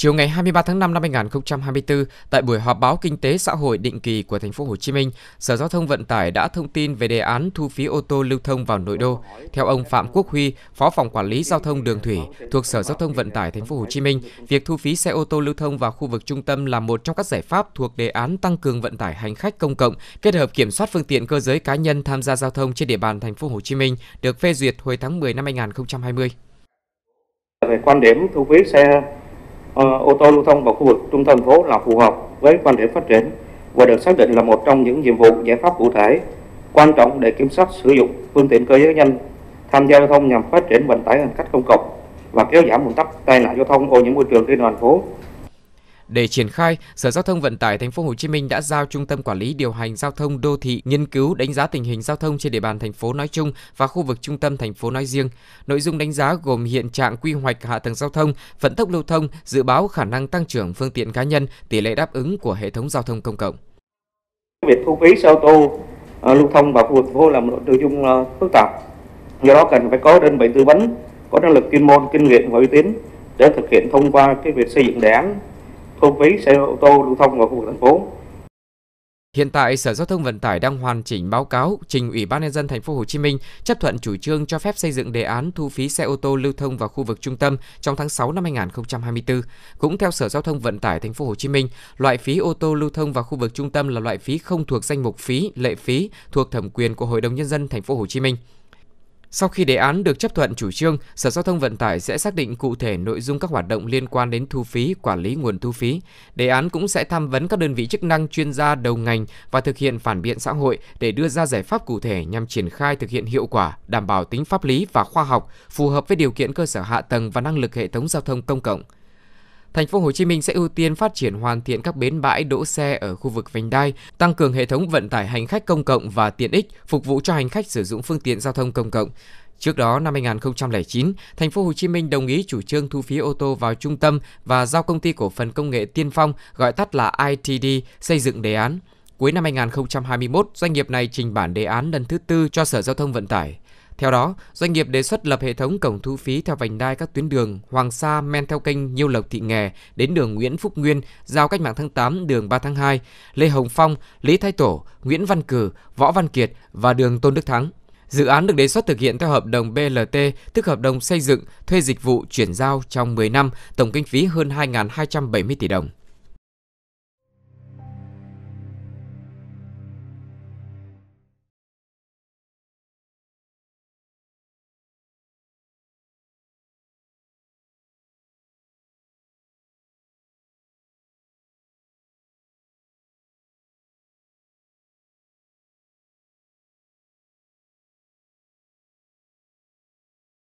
Chiều ngày 23 tháng 5 năm 2024, tại buổi họp báo kinh tế xã hội định kỳ của thành phố Hồ Chí Minh, Sở Giao thông Vận tải đã thông tin về đề án thu phí ô tô lưu thông vào nội đô. Theo ông Phạm Quốc Huy, Phó phòng quản lý giao thông đường thủy thuộc Sở Giao thông Vận tải thành phố Hồ Chí Minh, việc thu phí xe ô tô lưu thông vào khu vực trung tâm là một trong các giải pháp thuộc đề án tăng cường vận tải hành khách công cộng kết hợp kiểm soát phương tiện cơ giới cá nhân tham gia giao thông trên địa bàn thành phố Hồ Chí Minh được phê duyệt hồi tháng 10 năm 2020. Về quan điểm thu phí xe Ờ, ô tô lưu thông vào khu vực trung tâm phố là phù hợp với quan điểm phát triển và được xác định là một trong những nhiệm vụ giải pháp cụ thể quan trọng để kiểm soát sử dụng phương tiện cơ giới nhanh tham gia giao thông nhằm phát triển vận tải hành khách công cộng và kéo giảm ùn tắc tai nạn giao thông ô nhiễm môi trường trên thành phố để triển khai, Sở Giao thông Vận tải Thành phố Hồ Chí Minh đã giao Trung tâm Quản lý điều hành giao thông đô thị nghiên cứu đánh giá tình hình giao thông trên địa bàn thành phố nói chung và khu vực trung tâm thành phố nói riêng. Nội dung đánh giá gồm hiện trạng quy hoạch hạ tầng giao thông, vận tốc lưu thông, dự báo khả năng tăng trưởng phương tiện cá nhân, tỷ lệ đáp ứng của hệ thống giao thông công cộng. Việc thu phí xe ô tô à, lưu thông vào khu vực phố là một nội dung à, phức tạp. Do đó cần phải có đơn vị tư vấn có năng lực chuyên môn, kinh nghiệm và uy tín để thực hiện thông qua cái việc xây dựng đề án không phí xe ô tô lưu thông vào khu vực thành phố. Hiện tại, Sở Giao thông Vận tải đang hoàn chỉnh báo cáo trình Ủy ban nhân dân thành phố Hồ Chí Minh chấp thuận chủ trương cho phép xây dựng đề án thu phí xe ô tô lưu thông vào khu vực trung tâm trong tháng 6 năm 2024. Cũng theo Sở Giao thông Vận tải thành phố Hồ Chí Minh, loại phí ô tô lưu thông vào khu vực trung tâm là loại phí không thuộc danh mục phí, lệ phí thuộc thẩm quyền của Hội đồng nhân dân thành phố Hồ Chí Minh. Sau khi đề án được chấp thuận chủ trương, Sở Giao thông Vận tải sẽ xác định cụ thể nội dung các hoạt động liên quan đến thu phí, quản lý nguồn thu phí. Đề án cũng sẽ tham vấn các đơn vị chức năng chuyên gia đầu ngành và thực hiện phản biện xã hội để đưa ra giải pháp cụ thể nhằm triển khai thực hiện hiệu quả, đảm bảo tính pháp lý và khoa học, phù hợp với điều kiện cơ sở hạ tầng và năng lực hệ thống giao thông công cộng. Thành phố Hồ Chí Minh sẽ ưu tiên phát triển hoàn thiện các bến bãi đỗ xe ở khu vực vành đai, tăng cường hệ thống vận tải hành khách công cộng và tiện ích phục vụ cho hành khách sử dụng phương tiện giao thông công cộng. Trước đó, năm 2009, thành phố Hồ Chí Minh đồng ý chủ trương thu phí ô tô vào trung tâm và giao công ty cổ phần công nghệ Tiên Phong, gọi tắt là ITD, xây dựng đề án. Cuối năm 2021, doanh nghiệp này trình bản đề án lần thứ tư cho Sở Giao thông Vận tải. Theo đó, doanh nghiệp đề xuất lập hệ thống cổng thu phí theo vành đai các tuyến đường Hoàng Sa men theo kênh Nhiêu Lộc Thị Nghè đến đường Nguyễn Phúc Nguyên, giao cách mạng tháng 8 đường 3 tháng 2, Lê Hồng Phong, Lý Thái Tổ, Nguyễn Văn Cử, Võ Văn Kiệt và đường Tôn Đức Thắng. Dự án được đề xuất thực hiện theo hợp đồng BLT, tức hợp đồng xây dựng, thuê dịch vụ chuyển giao trong 10 năm, tổng kinh phí hơn 2.270 tỷ đồng.